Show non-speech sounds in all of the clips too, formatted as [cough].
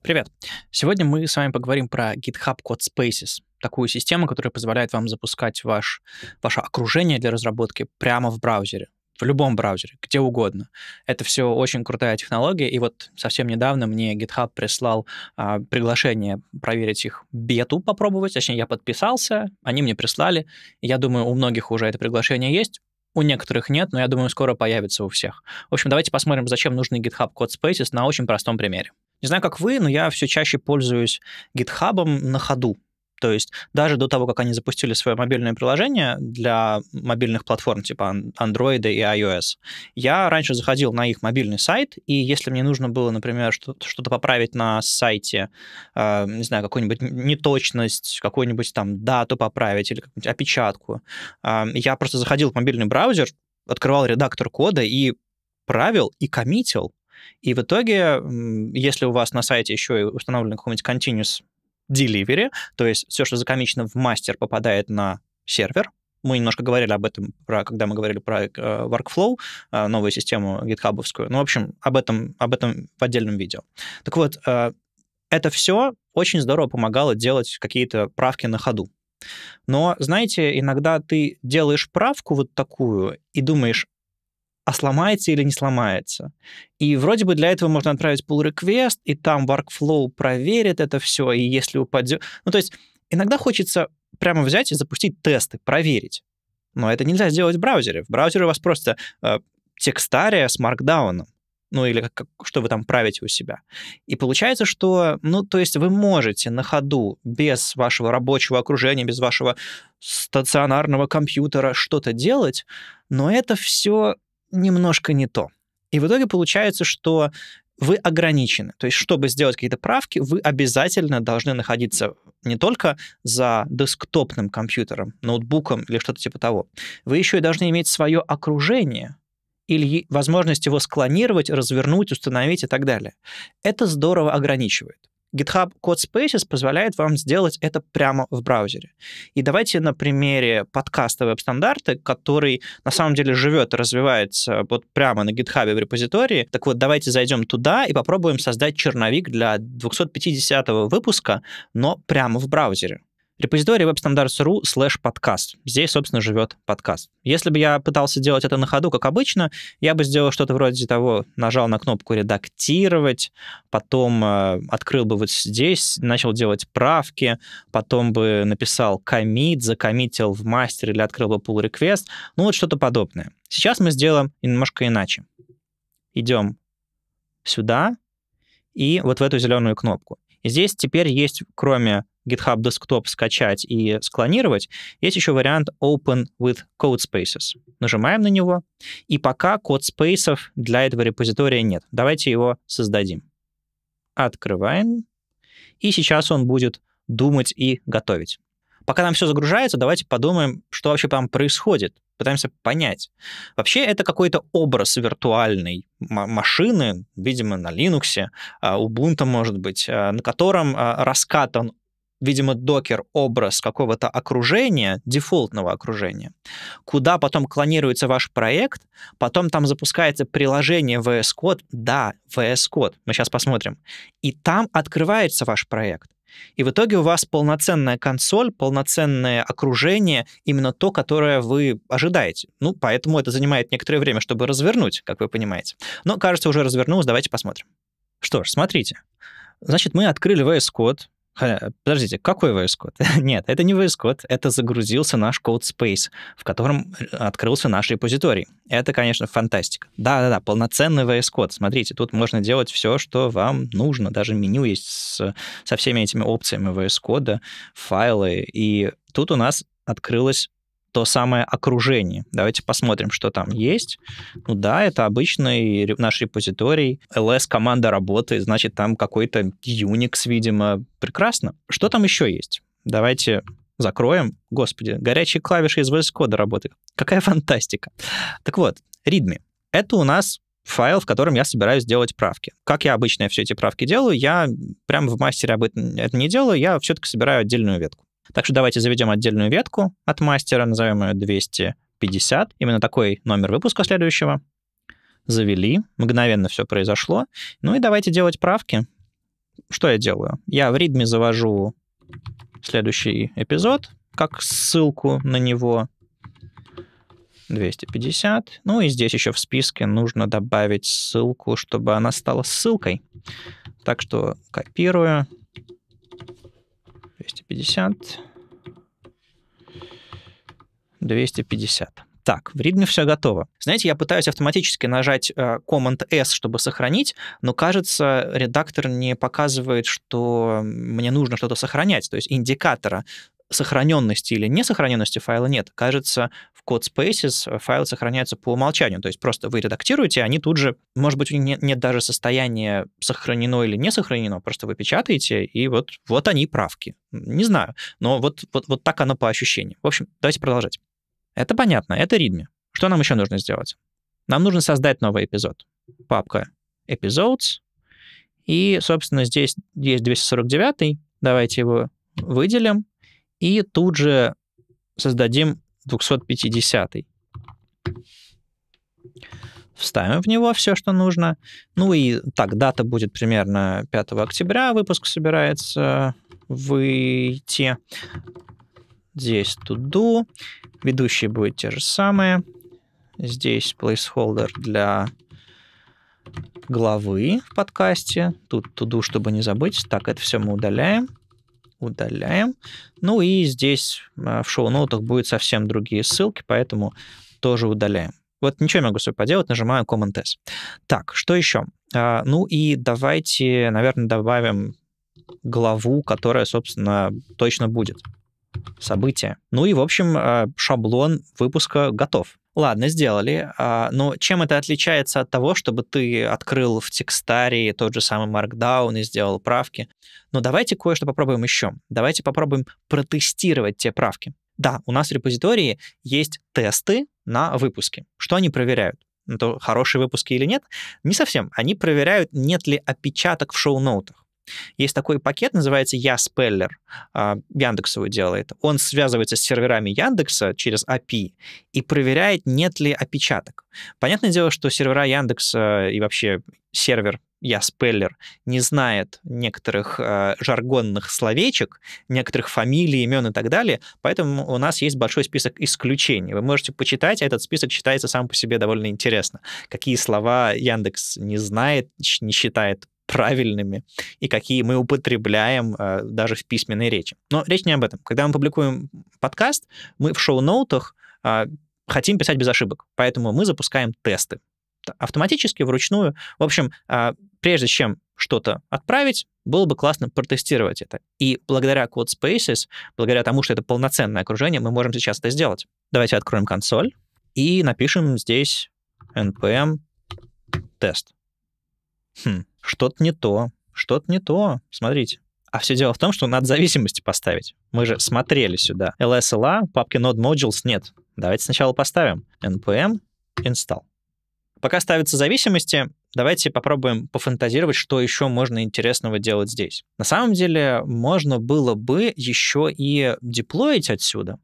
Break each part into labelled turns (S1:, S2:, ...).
S1: Привет! Сегодня мы с вами поговорим про GitHub Codespaces, такую систему, которая позволяет вам запускать ваш, ваше окружение для разработки прямо в браузере, в любом браузере, где угодно. Это все очень крутая технология, и вот совсем недавно мне GitHub прислал а, приглашение проверить их бету, попробовать, точнее, я подписался, они мне прислали, я думаю, у многих уже это приглашение есть, у некоторых нет, но я думаю, скоро появится у всех. В общем, давайте посмотрим, зачем нужны GitHub Codespaces на очень простом примере. Не знаю, как вы, но я все чаще пользуюсь GitHub на ходу. То есть даже до того, как они запустили свое мобильное приложение для мобильных платформ типа Android и iOS, я раньше заходил на их мобильный сайт, и если мне нужно было, например, что-то поправить на сайте, э, не знаю, какую-нибудь неточность, какую-нибудь там дату поправить или какую-нибудь опечатку, э, я просто заходил в мобильный браузер, открывал редактор кода и правил и коммитил и в итоге, если у вас на сайте еще и установлен какой-нибудь continuous delivery, то есть все, что закомично в мастер, попадает на сервер, мы немножко говорили об этом, про, когда мы говорили про э, workflow, э, новую систему гитхабовскую. Ну, в общем, об этом, об этом в отдельном видео. Так вот, э, это все очень здорово помогало делать какие-то правки на ходу. Но, знаете, иногда ты делаешь правку вот такую и думаешь, а сломается или не сломается. И вроде бы для этого можно отправить pull request, и там workflow проверит это все, и если упадет... Ну, то есть иногда хочется прямо взять и запустить тесты, проверить. Но это нельзя сделать в браузере. В браузере у вас просто э, текстария с маркдауном ну или как, как, что вы там правите у себя. И получается, что, ну, то есть вы можете на ходу, без вашего рабочего окружения, без вашего стационарного компьютера что-то делать, но это все немножко не то. И в итоге получается, что вы ограничены. То есть, чтобы сделать какие-то правки, вы обязательно должны находиться не только за десктопным компьютером, ноутбуком или что-то типа того. Вы еще и должны иметь свое окружение или возможность его склонировать, развернуть, установить и так далее. Это здорово ограничивает. GitHub Codespaces позволяет вам сделать это прямо в браузере. И давайте на примере подкаста «Веб-стандарты», который на самом деле живет и развивается вот прямо на GitHub в репозитории. Так вот, давайте зайдем туда и попробуем создать черновик для 250 выпуска, но прямо в браузере. Репозиторий webstandards.ru slash подкаст. Здесь, собственно, живет подкаст. Если бы я пытался делать это на ходу, как обычно, я бы сделал что-то вроде того, нажал на кнопку «Редактировать», потом э, открыл бы вот здесь, начал делать правки, потом бы написал комит, закоммитил в мастер или открыл бы pull request, ну вот что-то подобное. Сейчас мы сделаем немножко иначе. Идем сюда и вот в эту зеленую кнопку. И здесь теперь есть, кроме GitHub Desktop скачать и склонировать, есть еще вариант Open with Code Spaces. Нажимаем на него, и пока код спейсов для этого репозитория нет. Давайте его создадим. Открываем. И сейчас он будет думать и готовить. Пока нам все загружается, давайте подумаем, что вообще там происходит пытаемся понять. Вообще это какой-то образ виртуальной машины, видимо, на Linux, а, Ubuntu, может быть, а, на котором а, раскатан видимо, докер образ какого-то окружения, дефолтного окружения, куда потом клонируется ваш проект, потом там запускается приложение VS Code, да, VS Code, мы сейчас посмотрим, и там открывается ваш проект. И в итоге у вас полноценная консоль, полноценное окружение, именно то, которое вы ожидаете. Ну, поэтому это занимает некоторое время, чтобы развернуть, как вы понимаете. Но, кажется, уже развернулось, давайте посмотрим. Что ж, смотрите. Значит, мы открыли VS Code, Подождите, какой VS Code? [laughs] Нет, это не VS Code, это загрузился наш Code Space, в котором э, открылся наш репозиторий. Это, конечно, фантастика. Да-да-да, полноценный VS Code. Смотрите, тут можно делать все, что вам нужно. Даже меню есть с, со всеми этими опциями VS Code, файлы. И тут у нас открылась то самое окружение. Давайте посмотрим, что там есть. Ну да, это обычный наш репозиторий. LS-команда работает, значит, там какой-то Unix, видимо. Прекрасно. Что там еще есть? Давайте закроем. Господи, горячие клавиши из VS Code работают. Какая фантастика. Так вот, readme. Это у нас файл, в котором я собираюсь делать правки. Как я обычно все эти правки делаю, я прямо в мастере об этом это не делаю, я все-таки собираю отдельную ветку. Так что давайте заведем отдельную ветку от мастера, назовем ее 250. Именно такой номер выпуска следующего. Завели, мгновенно все произошло. Ну и давайте делать правки. Что я делаю? Я в ритме завожу следующий эпизод, как ссылку на него, 250. Ну и здесь еще в списке нужно добавить ссылку, чтобы она стала ссылкой. Так что копирую, 250. 250. Так, в ритме все готово. Знаете, я пытаюсь автоматически нажать э, Command-S, чтобы сохранить, но, кажется, редактор не показывает, что мне нужно что-то сохранять, то есть индикатора сохраненности или несохраненности файла нет. Кажется, в CodeSpaces файлы сохраняются по умолчанию, то есть просто вы редактируете, они тут же, может быть, у них нет, даже состояния сохранено или не сохранено, просто вы печатаете, и вот, вот они правки. Не знаю, но вот, вот, вот так оно по ощущениям. В общем, давайте продолжать. Это понятно, это README. Что нам еще нужно сделать? Нам нужно создать новый эпизод. Папка Episodes. И, собственно, здесь есть 249. Давайте его выделим и тут же создадим 250. Вставим в него все, что нужно. Ну и так, дата будет примерно 5 октября, выпуск собирается выйти. Здесь туду. Ведущие будут те же самые. Здесь placeholder для главы в подкасте. Тут туду, чтобы не забыть. Так, это все мы удаляем удаляем. Ну и здесь а, в шоу-ноутах будет совсем другие ссылки, поэтому тоже удаляем. Вот ничего не могу с собой поделать, нажимаю Command S. Так, что еще? А, ну и давайте, наверное, добавим главу, которая, собственно, точно будет. События. Ну и, в общем, а, шаблон выпуска готов. Ладно, сделали. А, но чем это отличается от того, чтобы ты открыл в текстарии тот же самый Markdown и сделал правки? Но ну, давайте кое-что попробуем еще. Давайте попробуем протестировать те правки. Да, у нас в репозитории есть тесты на выпуски. Что они проверяют? Ну, то хорошие выпуски или нет? Не совсем. Они проверяют, нет ли опечаток в шоу-ноутах. Есть такой пакет, называется Яспеллер. А, Яндекс его делает. Он связывается с серверами Яндекса через API и проверяет, нет ли опечаток. Понятное дело, что сервера Яндекса и вообще сервер Яспеллер не знает некоторых э, жаргонных словечек, некоторых фамилий, имен и так далее, поэтому у нас есть большой список исключений. Вы можете почитать, а этот список читается сам по себе довольно интересно. Какие слова Яндекс не знает, не считает правильными и какие мы употребляем э, даже в письменной речи. Но речь не об этом. Когда мы публикуем подкаст, мы в шоу-ноутах э, хотим писать без ошибок, поэтому мы запускаем тесты автоматически, вручную. В общем, э, прежде чем что-то отправить, было бы классно протестировать это. И благодаря CodeSpaces, благодаря тому, что это полноценное окружение, мы можем сейчас это сделать. Давайте откроем консоль и напишем здесь npm тест. Хм что-то не то, что-то не то, смотрите. А все дело в том, что надо зависимости поставить. Мы же смотрели сюда. LSLA, папки Node Modules нет. Давайте сначала поставим npm install. Пока ставятся зависимости, давайте попробуем пофантазировать, что еще можно интересного делать здесь. На самом деле, можно было бы еще и деплоить отсюда.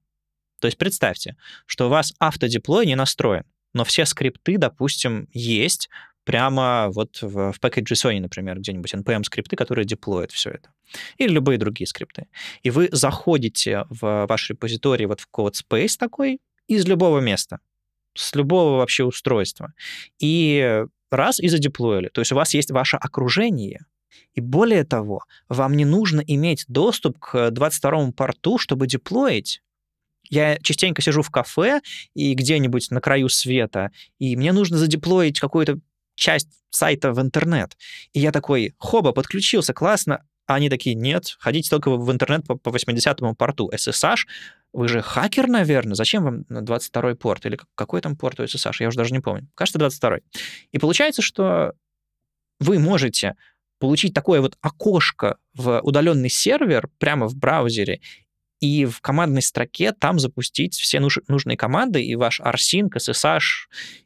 S1: То есть представьте, что у вас автодеплой не настроен, но все скрипты, допустим, есть, прямо вот в, в package.json, например, где-нибудь npm-скрипты, которые деплоят все это. Или любые другие скрипты. И вы заходите в ваш репозиторий вот в CodeSpace такой из любого места, с любого вообще устройства. И раз и задеплоили. То есть у вас есть ваше окружение, и более того, вам не нужно иметь доступ к 22-му порту, чтобы деплоить. Я частенько сижу в кафе и где-нибудь на краю света, и мне нужно задеплоить какой-то часть сайта в интернет. И я такой, хоба, подключился, классно. А они такие, нет, ходите только в интернет по, по 80-му порту. SSH, вы же хакер, наверное, зачем вам 22-й порт? Или какой там порт у SSH? Я уже даже не помню. Кажется, 22-й. И получается, что вы можете получить такое вот окошко в удаленный сервер прямо в браузере и в командной строке там запустить все нуж- нужные команды, и ваш RSync, SSH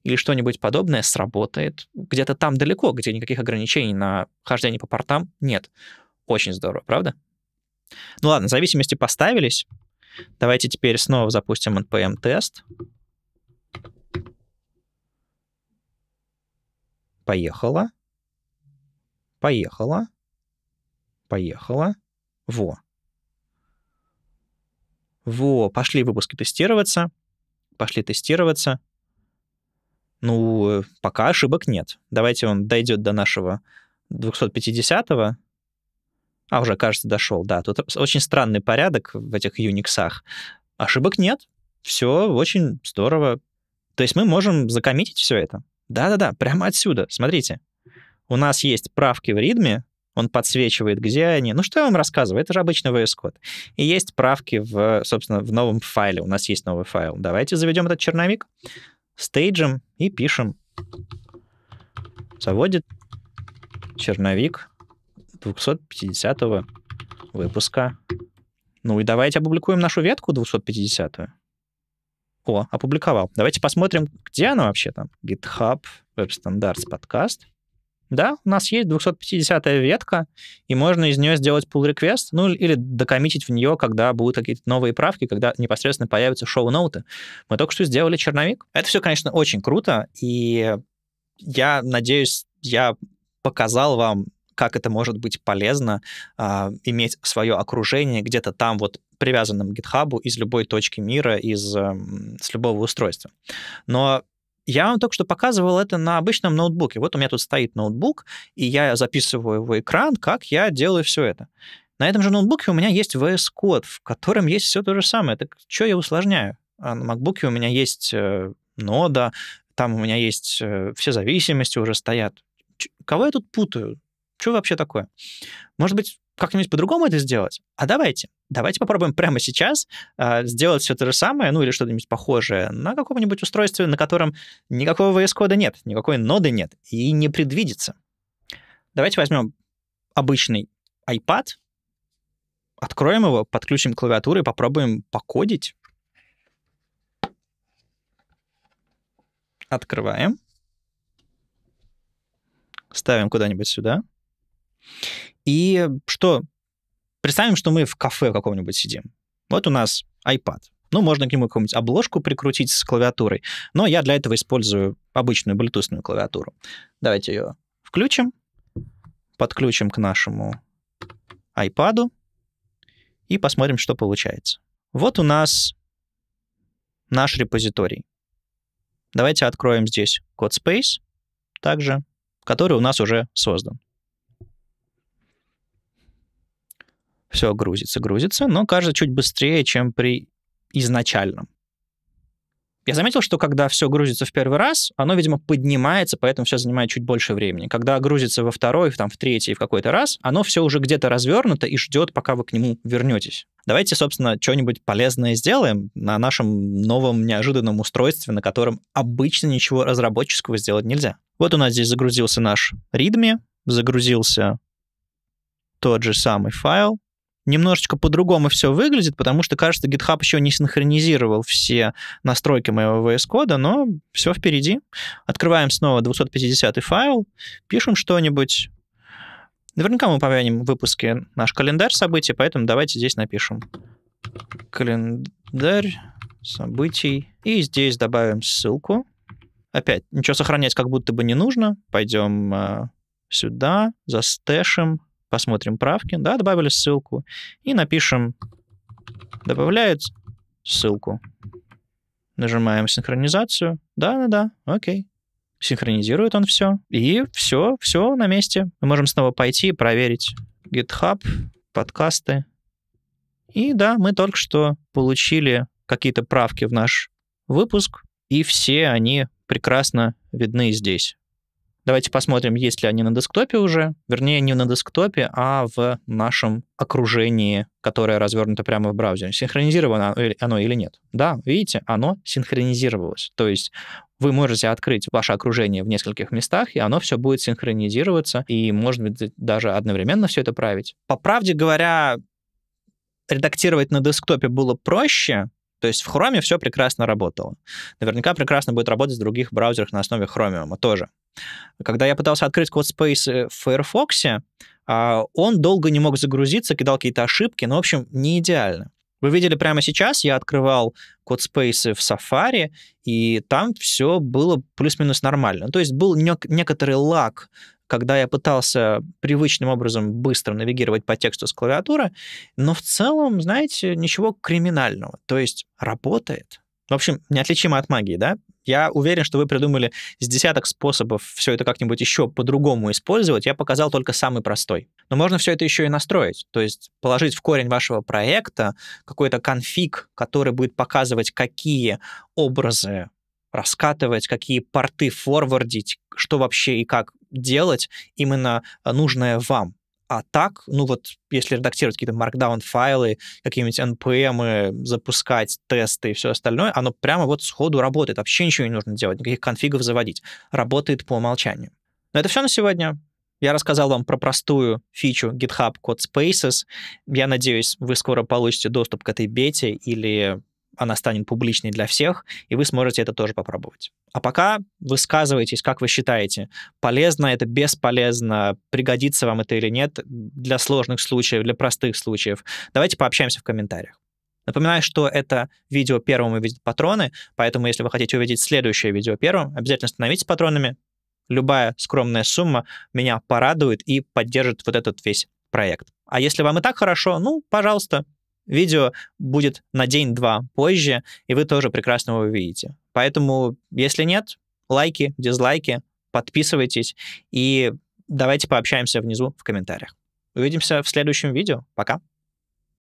S1: или что-нибудь подобное сработает где-то там далеко, где никаких ограничений на хождение по портам нет. Очень здорово, правда? Ну ладно, зависимости поставились. Давайте теперь снова запустим npm-тест. Поехала. Поехала. Поехала. Во. Во, пошли выпуски тестироваться, пошли тестироваться. Ну, э, пока ошибок нет. Давайте он дойдет до нашего 250-го. А, уже, кажется, дошел, да. Тут очень странный порядок в этих юниксах. Ошибок нет. Все очень здорово. То есть мы можем закоммитить все это. Да-да-да, прямо отсюда. Смотрите. У нас есть правки в ритме, он подсвечивает, где они. Ну, что я вам рассказываю? Это же обычный VS Code. И есть правки, в, собственно, в новом файле. У нас есть новый файл. Давайте заведем этот черновик, стейджем и пишем. Заводит черновик 250 выпуска. Ну и давайте опубликуем нашу ветку 250-ю. О, опубликовал. Давайте посмотрим, где она вообще там. GitHub, Web Standards, подкаст. Да, у нас есть 250-я ветка, и можно из нее сделать pull request, ну или докоммитить в нее, когда будут какие-то новые правки, когда непосредственно появятся шоу-ноуты. Мы только что сделали черновик. Это все, конечно, очень круто, и я надеюсь, я показал вам, как это может быть полезно э, иметь свое окружение где-то там вот привязанным к GitHub из любой точки мира, из, э, с любого устройства. Но я вам только что показывал это на обычном ноутбуке. Вот у меня тут стоит ноутбук, и я записываю его экран, как я делаю все это. На этом же ноутбуке у меня есть VS Code, в котором есть все то же самое. Так что я усложняю? А на MacBook у меня есть э, нода, там у меня есть э, все зависимости уже стоят. Кого я тут путаю? Что вообще такое? Может быть, как-нибудь по-другому это сделать? А давайте. Давайте попробуем прямо сейчас э, сделать все то же самое, ну или что-нибудь похожее на каком-нибудь устройстве, на котором никакого VS-кода нет, никакой ноды нет и не предвидится. Давайте возьмем обычный iPad, откроем его, подключим клавиатуру и попробуем покодить. Открываем. Ставим куда-нибудь сюда. И что? Представим, что мы в кафе каком-нибудь сидим. Вот у нас iPad. Ну, можно к нему какую-нибудь обложку прикрутить с клавиатурой, но я для этого использую обычную блютусную клавиатуру. Давайте ее включим, подключим к нашему iPad и посмотрим, что получается. Вот у нас наш репозиторий. Давайте откроем здесь CodeSpace, также, который у нас уже создан. все грузится, грузится, но кажется чуть быстрее, чем при изначальном. Я заметил, что когда все грузится в первый раз, оно, видимо, поднимается, поэтому все занимает чуть больше времени. Когда грузится во второй, там, в третий, в какой-то раз, оно все уже где-то развернуто и ждет, пока вы к нему вернетесь. Давайте, собственно, что-нибудь полезное сделаем на нашем новом неожиданном устройстве, на котором обычно ничего разработческого сделать нельзя. Вот у нас здесь загрузился наш readme, загрузился тот же самый файл, немножечко по-другому все выглядит, потому что, кажется, GitHub еще не синхронизировал все настройки моего VS кода, но все впереди. Открываем снова 250 й файл, пишем что-нибудь. Наверняка мы помянем в выпуске наш календарь событий, поэтому давайте здесь напишем календарь событий. И здесь добавим ссылку. Опять, ничего сохранять как будто бы не нужно. Пойдем э, сюда, застэшим посмотрим правки, да, добавили ссылку, и напишем добавляют ссылку». Нажимаем синхронизацию. Да-да-да, окей. Синхронизирует он все. И все, все на месте. Мы можем снова пойти и проверить GitHub, подкасты. И да, мы только что получили какие-то правки в наш выпуск, и все они прекрасно видны здесь. Давайте посмотрим, есть ли они на десктопе уже. Вернее, не на десктопе, а в нашем окружении, которое развернуто прямо в браузере. Синхронизировано оно или нет? Да, видите, оно синхронизировалось. То есть вы можете открыть ваше окружение в нескольких местах, и оно все будет синхронизироваться, и, может быть, даже одновременно все это править. По правде говоря, редактировать на десктопе было проще, то есть в Chrome все прекрасно работало. Наверняка прекрасно будет работать в других браузерах на основе Chromium тоже. Когда я пытался открыть CodeSpace в Firefox, а, он долго не мог загрузиться, кидал какие-то ошибки, но, в общем, не идеально. Вы видели прямо сейчас, я открывал CodeSpace в Safari, и там все было плюс-минус нормально. Ну, то есть был нек- некоторый лаг, когда я пытался привычным образом быстро навигировать по тексту с клавиатуры, но в целом, знаете, ничего криминального. То есть работает. В общем, неотличимо от магии, да? Я уверен, что вы придумали с десяток способов все это как-нибудь еще по-другому использовать. Я показал только самый простой. Но можно все это еще и настроить. То есть положить в корень вашего проекта какой-то конфиг, который будет показывать, какие образы раскатывать, какие порты форвардить, что вообще и как делать именно нужное вам. А так, ну вот, если редактировать какие-то markdown файлы, какие-нибудь npm, э, запускать тесты и все остальное, оно прямо вот сходу работает. Вообще ничего не нужно делать, никаких конфигов заводить. Работает по умолчанию. Но это все на сегодня. Я рассказал вам про простую фичу GitHub Code Spaces. Я надеюсь, вы скоро получите доступ к этой бете или она станет публичной для всех, и вы сможете это тоже попробовать. А пока высказывайтесь, как вы считаете, полезно это, бесполезно, пригодится вам это или нет для сложных случаев, для простых случаев. Давайте пообщаемся в комментариях. Напоминаю, что это видео первым увидят патроны, поэтому если вы хотите увидеть следующее видео первым, обязательно становитесь патронами. Любая скромная сумма меня порадует и поддержит вот этот весь проект. А если вам и так хорошо, ну, пожалуйста, Видео будет на день-два позже, и вы тоже прекрасно его увидите. Поэтому, если нет, лайки, дизлайки, подписывайтесь и давайте пообщаемся внизу в комментариях. Увидимся в следующем видео. Пока.